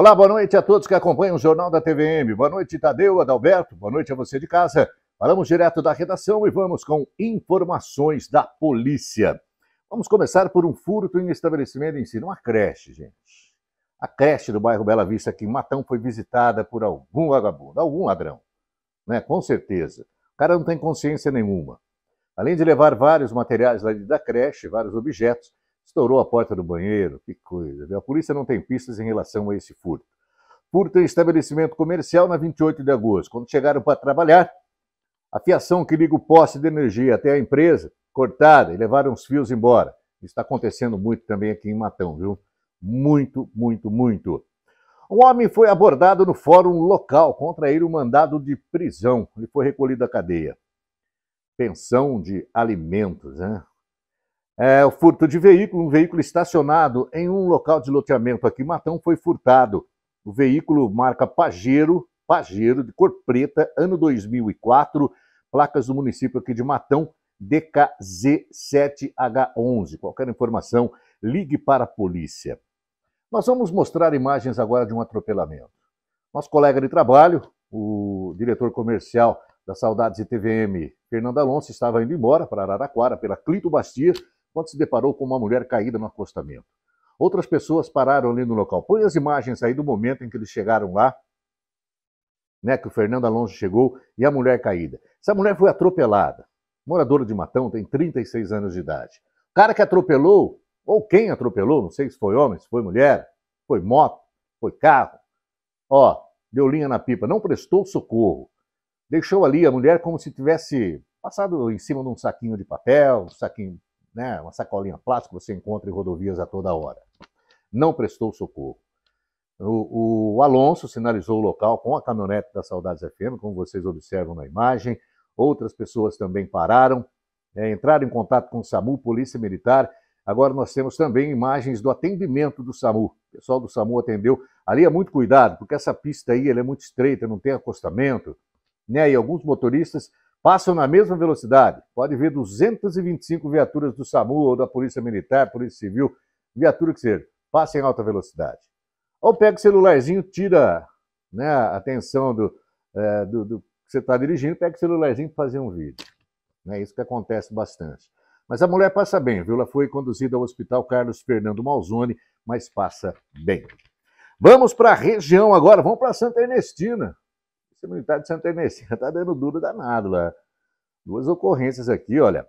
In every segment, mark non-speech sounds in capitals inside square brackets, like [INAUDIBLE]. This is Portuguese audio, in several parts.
Olá, boa noite a todos que acompanham o Jornal da TVM. Boa noite, Tadeu, Adalberto. Boa noite a você de casa. Falamos direto da redação e vamos com informações da polícia. Vamos começar por um furto em estabelecimento em si, uma creche, gente. A creche do bairro Bela Vista, aqui em Matão, foi visitada por algum vagabundo, algum ladrão, né? Com certeza. O cara não tem consciência nenhuma. Além de levar vários materiais da creche, vários objetos, Estourou a porta do banheiro, que coisa. A polícia não tem pistas em relação a esse furto. Furto em estabelecimento comercial na 28 de agosto. Quando chegaram para trabalhar, a fiação que liga o poste de energia até a empresa, cortada, e levaram os fios embora. está acontecendo muito também aqui em Matão, viu? Muito, muito, muito. Um homem foi abordado no fórum local, contra ele um mandado de prisão. Ele foi recolhido à cadeia. Pensão de alimentos, né? É, o furto de veículo, um veículo estacionado em um local de loteamento aqui, Matão, foi furtado. O veículo marca Pajero, Pajero, de cor preta, ano 2004, placas do município aqui de Matão, DKZ7H11. Qualquer informação, ligue para a polícia. Nós vamos mostrar imagens agora de um atropelamento. Nosso colega de trabalho, o diretor comercial da Saudades e TVM, Fernando Alonso, estava indo embora para Araraquara pela Clito Bastia, quando se deparou com uma mulher caída no acostamento. Outras pessoas pararam ali no local. Põe as imagens aí do momento em que eles chegaram lá, né, que o Fernando Alonso chegou e a mulher caída. Essa mulher foi atropelada. Moradora de Matão, tem 36 anos de idade. O cara que atropelou, ou quem atropelou, não sei se foi homem, se foi mulher, foi moto, foi carro. Ó, deu linha na pipa, não prestou socorro. Deixou ali a mulher como se tivesse passado em cima de um saquinho de papel, um saquinho né, uma sacolinha plástica que você encontra em rodovias a toda hora. Não prestou socorro. O, o, Alonso sinalizou o local com a caminhonete da Saudades FM, como vocês observam na imagem. Outras pessoas também pararam, é, entraram em contato com o SAMU, Polícia Militar. Agora nós temos também imagens do atendimento do SAMU. O pessoal do SAMU atendeu. Ali é muito cuidado, porque essa pista aí ela é muito estreita, não tem acostamento. Né? E alguns motoristas passam na mesma velocidade. Pode ver 225 viaturas do SAMU ou da Polícia Militar, Polícia Civil, viatura que seja, passa em alta velocidade. Ou pega o celularzinho, tira né, a atenção do, é, do, do que você está dirigindo, pega o celularzinho para fazer um vídeo. É isso que acontece bastante. Mas a mulher passa bem, viu? Ela foi conduzida ao Hospital Carlos Fernando Malzone, mas passa bem. Vamos para a região agora, vamos para Santa Ernestina. Polícia Militar de Santa Energia tá dando duro danado lá. Duas ocorrências aqui, olha.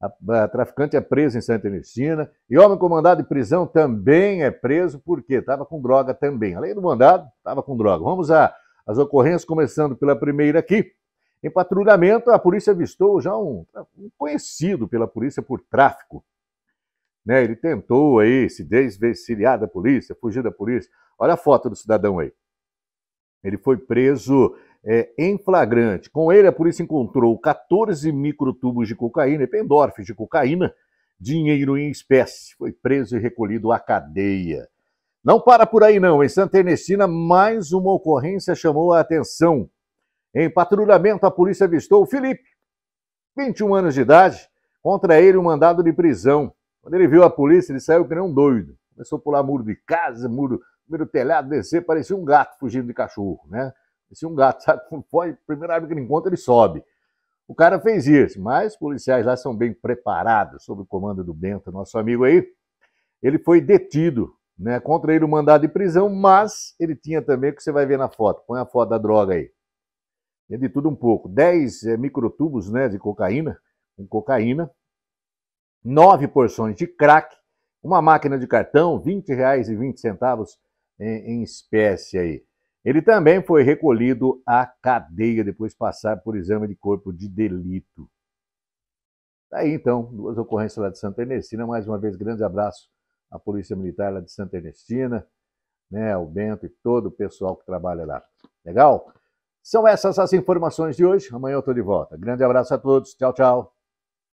A, a traficante é presa em Santa Ernestina e homem comandado de prisão também é preso porque estava com droga também. Além do mandado, estava com droga. Vamos às ocorrências, começando pela primeira aqui. Em patrulhamento, a polícia avistou já um, um conhecido pela polícia por tráfico. Né? Ele tentou aí se desvencilhar da polícia, fugir da polícia. Olha a foto do cidadão aí. Ele foi preso é, em flagrante. Com ele, a polícia encontrou 14 microtubos de cocaína, pendorfes de cocaína, dinheiro em espécie. Foi preso e recolhido à cadeia. Não para por aí, não. Em Santa Ernestina, mais uma ocorrência chamou a atenção. Em patrulhamento, a polícia avistou o Felipe, 21 anos de idade, contra ele um mandado de prisão. Quando ele viu a polícia, ele saiu que nem um doido. Começou a pular muro de casa, muro primeiro telhado, descer, parecia um gato fugindo de cachorro, né? Parecia um gato, [LAUGHS] sabe? Foi, primeira árvore que ele encontra, ele sobe. O cara fez isso, mas os policiais lá são bem preparados, sob o comando do Bento, nosso amigo aí. Ele foi detido, né? Contra ele o mandado de prisão, mas ele tinha também, o que você vai ver na foto, põe a foto da droga aí. Tinha de tudo um pouco. 10 é, eh, microtubos né, de cocaína, com cocaína, nove porções de crack, uma máquina de cartão, reais e 20 centavos em, em espécie aí. Ele também foi recolhido à cadeia depois de passar por exame de corpo de delito. Tá aí então, duas ocorrências lá de Santa Ernestina. Mais uma vez, grande abraço à Polícia Militar lá de Santa Ernestina, né, ao Bento e todo o pessoal que trabalha lá. Legal? São essas as informações de hoje. Amanhã eu estou de volta. Grande abraço a todos. Tchau, tchau.